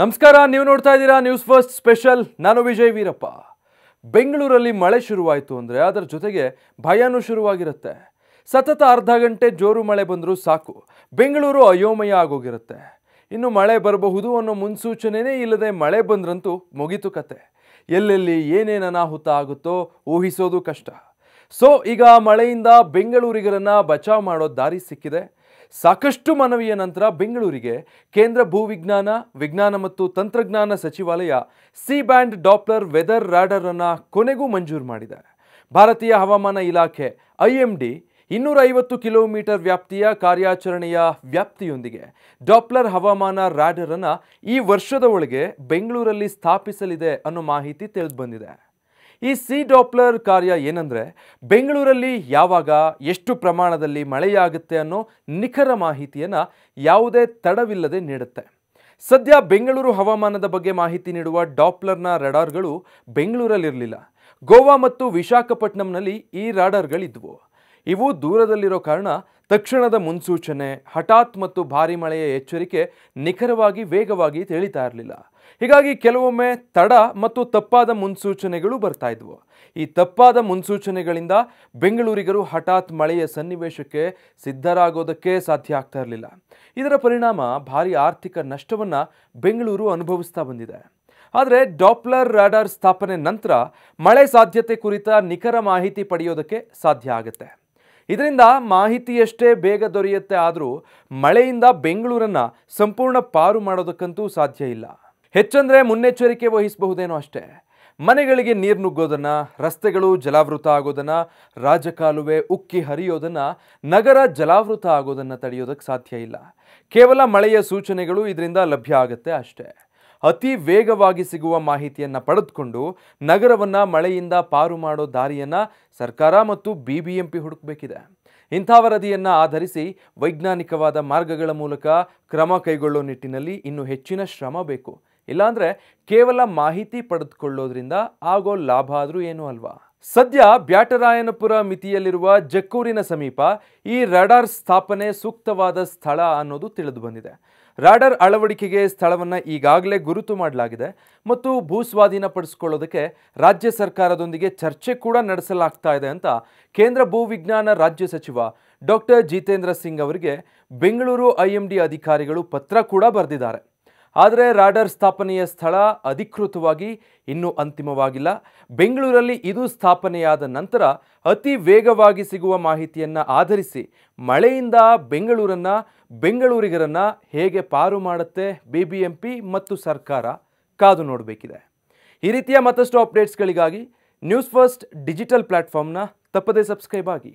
ನಮಸ್ಕಾರ ನೀವು ನೋಡ್ತಾ ಇದ್ದೀರಾ ನ್ಯೂಸ್ ಫಸ್ಟ್ ಸ್ಪೆಷಲ್ ನಾನು ವಿಜಯ್ ವೀರಪ್ಪ ಬೆಂಗಳೂರಲ್ಲಿ ಮಳೆ ಶುರುವಾಯಿತು ಅಂದರೆ ಅದರ ಜೊತೆಗೆ ಭಯನೂ ಶುರುವಾಗಿರುತ್ತೆ ಸತತ ಅರ್ಧ ಗಂಟೆ ಜೋರು ಮಳೆ ಬಂದರೂ ಸಾಕು ಬೆಂಗಳೂರು ಅಯೋಮಯ ಆಗೋಗಿರುತ್ತೆ ಇನ್ನು ಮಳೆ ಬರಬಹುದು ಅನ್ನೋ ಮುನ್ಸೂಚನೆಯೇ ಇಲ್ಲದೆ ಮಳೆ ಬಂದ್ರಂತೂ ಮುಗಿತು ಕತೆ ಎಲ್ಲೆಲ್ಲಿ ಏನೇನು ಅನಾಹುತ ಆಗುತ್ತೋ ಊಹಿಸೋದು ಕಷ್ಟ ಸೊ ಈಗ ಮಳೆಯಿಂದ ಬೆಂಗಳೂರಿಗರನ್ನು ಬಚಾವ್ ಮಾಡೋ ದಾರಿ ಸಿಕ್ಕಿದೆ ಸಾಕಷ್ಟು ಮನವಿಯ ನಂತರ ಬೆಂಗಳೂರಿಗೆ ಕೇಂದ್ರ ಭೂವಿಜ್ಞಾನ ವಿಜ್ಞಾನ ಮತ್ತು ತಂತ್ರಜ್ಞಾನ ಸಚಿವಾಲಯ C band Doppler weather radar ಕೊನೆಗೂ ಮಂಜೂರು ಮಾಡಿದೆ ಭಾರತೀಯ ಹವಾಮಾನ ಇಲಾಖೆ ಐಎಂಡಿ ಇನ್ನೂರ ಐವತ್ತು ಕಿಲೋಮೀಟರ್ ವ್ಯಾಪ್ತಿಯ ಕಾರ್ಯಾಚರಣೆಯ ವ್ಯಾಪ್ತಿಯೊಂದಿಗೆ ಡಾಪ್ಲರ್ ಹವಾಮಾನ ರಾಡರನ್ನು ಈ ವರ್ಷದ ಒಳಗೆ ಬೆಂಗಳೂರಲ್ಲಿ ಸ್ಥಾಪಿಸಲಿದೆ ಅನ್ನೋ ಮಾಹಿತಿ ತಿಳಿದುಬಂದಿದೆ ಈ ಸಿ ಡಾಪ್ಲರ್ ಕಾರ್ಯ ಏನಂದರೆ ಬೆಂಗಳೂರಲ್ಲಿ ಯಾವಾಗ ಎಷ್ಟು ಪ್ರಮಾಣದಲ್ಲಿ ಮಳೆಯಾಗುತ್ತೆ ಅನ್ನೋ ನಿಖರ ಮಾಹಿತಿಯನ್ನು ಯಾವುದೇ ತಡವಿಲ್ಲದೆ ನೀಡುತ್ತೆ ಸದ್ಯ ಬೆಂಗಳೂರು ಹವಾಮಾನದ ಬಗ್ಗೆ ಮಾಹಿತಿ ನೀಡುವ ಡಾಪ್ಲರ್ನ ರಡಾರ್ಗಳು ಬೆಂಗಳೂರಲ್ಲಿರಲಿಲ್ಲ ಗೋವಾ ಮತ್ತು ವಿಶಾಖಪಟ್ಟಣಂನಲ್ಲಿ ಈ ರಾಡಾರ್ಗಳಿದ್ವು ಇವು ದೂರದಲ್ಲಿರೋ ಕಾರಣ ತಕ್ಷಣದ ಮುನ್ಸೂಚನೆ ಹಠಾತ್ ಮತ್ತು ಭಾರಿ ಮಳೆಯ ಎಚ್ಚರಿಕೆ ನಿಖರವಾಗಿ ವೇಗವಾಗಿ ತಿಳಿತಾ ಇರಲಿಲ್ಲ ಹೀಗಾಗಿ ಕೆಲವೊಮ್ಮೆ ತಡ ಮತ್ತು ತಪ್ಪಾದ ಮುನ್ಸೂಚನೆಗಳು ಬರ್ತಾ ಇದ್ವು ಈ ತಪ್ಪಾದ ಮುನ್ಸೂಚನೆಗಳಿಂದ ಬೆಂಗಳೂರಿಗರು ಹಠಾತ್ ಮಳೆಯ ಸನ್ನಿವೇಶಕ್ಕೆ ಸಿದ್ಧರಾಗೋದಕ್ಕೆ ಸಾಧ್ಯ ಆಗ್ತಾ ಇರಲಿಲ್ಲ ಇದರ ಪರಿಣಾಮ ಭಾರಿ ಆರ್ಥಿಕ ನಷ್ಟವನ್ನು ಬೆಂಗಳೂರು ಅನುಭವಿಸ್ತಾ ಬಂದಿದೆ ಆದರೆ ಡಾಪ್ಲರ್ ರಾಡಾರ್ ಸ್ಥಾಪನೆ ನಂತರ ಮಳೆ ಸಾಧ್ಯತೆ ಕುರಿತ ನಿಖರ ಮಾಹಿತಿ ಪಡೆಯೋದಕ್ಕೆ ಸಾಧ್ಯ ಆಗುತ್ತೆ ಇದರಿಂದ ಮಾಹಿತಿಯಷ್ಟೇ ಬೇಗ ದೊರೆಯುತ್ತೆ ಆದರೂ ಮಳೆಯಿಂದ ಬೆಂಗಳೂರನ್ನು ಸಂಪೂರ್ಣ ಪಾರು ಮಾಡೋದಕ್ಕಂತೂ ಸಾಧ್ಯ ಇಲ್ಲ ಹೆಚ್ಚಂದರೆ ಮುನ್ನೆಚ್ಚರಿಕೆ ವಹಿಸಬಹುದೇನೋ ಅಷ್ಟೇ ಮನೆಗಳಿಗೆ ನೀರು ನುಗ್ಗೋದನ್ನು ರಸ್ತೆಗಳು ಜಲಾವೃತ ಆಗೋದನ್ನು ರಾಜಕಾಲುವೆ ಉಕ್ಕಿ ಹರಿಯೋದನ್ನು ನಗರ ಜಲಾವೃತ ಆಗೋದನ್ನು ತಡೆಯೋದಕ್ಕೆ ಸಾಧ್ಯ ಇಲ್ಲ ಕೇವಲ ಮಳೆಯ ಸೂಚನೆಗಳು ಇದರಿಂದ ಲಭ್ಯ ಆಗುತ್ತೆ ಅಷ್ಟೇ ಅತಿ ವೇಗವಾಗಿ ಸಿಗುವ ಮಾಹಿತಿಯನ್ನು ಪಡೆದುಕೊಂಡು ನಗರವನ್ನು ಮಳೆಯಿಂದ ಪಾರು ಮಾಡೋ ದಾರಿಯನ್ನು ಸರ್ಕಾರ ಮತ್ತು ಬಿ ಬಿ ಎಂ ಪಿ ಹುಡುಕಬೇಕಿದೆ ಇಂಥ ವರದಿಯನ್ನು ಆಧರಿಸಿ ವೈಜ್ಞಾನಿಕವಾದ ಮಾರ್ಗಗಳ ಮೂಲಕ ಕ್ರಮ ಕೈಗೊಳ್ಳೋ ನಿಟ್ಟಿನಲ್ಲಿ ಇನ್ನೂ ಹೆಚ್ಚಿನ ಶ್ರಮ ಬೇಕು ಇಲ್ಲಾಂದರೆ ಕೇವಲ ಮಾಹಿತಿ ಪಡೆದುಕೊಳ್ಳೋದ್ರಿಂದ ಆಗೋ ಲಾಭ ಆದರೂ ಏನೂ ಅಲ್ವಾ ಸದ್ಯ ಬ್ಯಾಟರಾಯನಪುರ ಮಿತಿಯಲ್ಲಿರುವ ಜಕ್ಕೂರಿನ ಸಮೀಪ ಈ ರಾಡಾರ್ ಸ್ಥಾಪನೆ ಸೂಕ್ತವಾದ ಸ್ಥಳ ಅನ್ನೋದು ತಿಳಿದು ಬಂದಿದೆ ರಾಡಾರ್ ಅಳವಡಿಕೆಗೆ ಸ್ಥಳವನ್ನು ಈಗಾಗಲೇ ಗುರುತು ಮಾಡಲಾಗಿದೆ ಮತ್ತು ಭೂ ಸ್ವಾಧೀನಪಡಿಸಿಕೊಳ್ಳೋದಕ್ಕೆ ರಾಜ್ಯ ಸರ್ಕಾರದೊಂದಿಗೆ ಚರ್ಚೆ ಕೂಡ ನಡೆಸಲಾಗ್ತಾ ಇದೆ ಅಂತ ಕೇಂದ್ರ ಭೂವಿಜ್ಞಾನ ರಾಜ್ಯ ಸಚಿವ ಡಾಕ್ಟರ್ ಜಿತೇಂದ್ರ ಸಿಂಗ್ ಅವರಿಗೆ ಬೆಂಗಳೂರು ಐ ಡಿ ಅಧಿಕಾರಿಗಳು ಪತ್ರ ಕೂಡ ಬರೆದಿದ್ದಾರೆ ಆದರೆ ರಾಡರ್ ಸ್ಥಾಪನೆಯ ಸ್ಥಳ ಅಧಿಕೃತವಾಗಿ ಇನ್ನೂ ಅಂತಿಮವಾಗಿಲ್ಲ ಬೆಂಗಳೂರಲ್ಲಿ ಇದು ಸ್ಥಾಪನೆಯಾದ ನಂತರ ಅತಿ ವೇಗವಾಗಿ ಸಿಗುವ ಮಾಹಿತಿಯನ್ನು ಆಧರಿಸಿ ಮಳೆಯಿಂದ ಬೆಂಗಳೂರನ್ನು ಬೆಂಗಳೂರಿಗರನ್ನು ಹೇಗೆ ಪಾರು ಮಾಡುತ್ತೆ ಬಿ ಬಿ ಎಂ ಪಿ ಮತ್ತು ಸರ್ಕಾರ ಕಾದು ನೋಡಬೇಕಿದೆ ಈ ರೀತಿಯ ಮತ್ತಷ್ಟು ಅಪ್ಡೇಟ್ಸ್ಗಳಿಗಾಗಿ ನ್ಯೂಸ್ ಫಸ್ಟ್ ಡಿಜಿಟಲ್ ಪ್ಲ್ಯಾಟ್ಫಾರ್ಮ್ನ ತಪ್ಪದೇ ಸಬ್ಸ್ಕ್ರೈಬ್ ಆಗಿ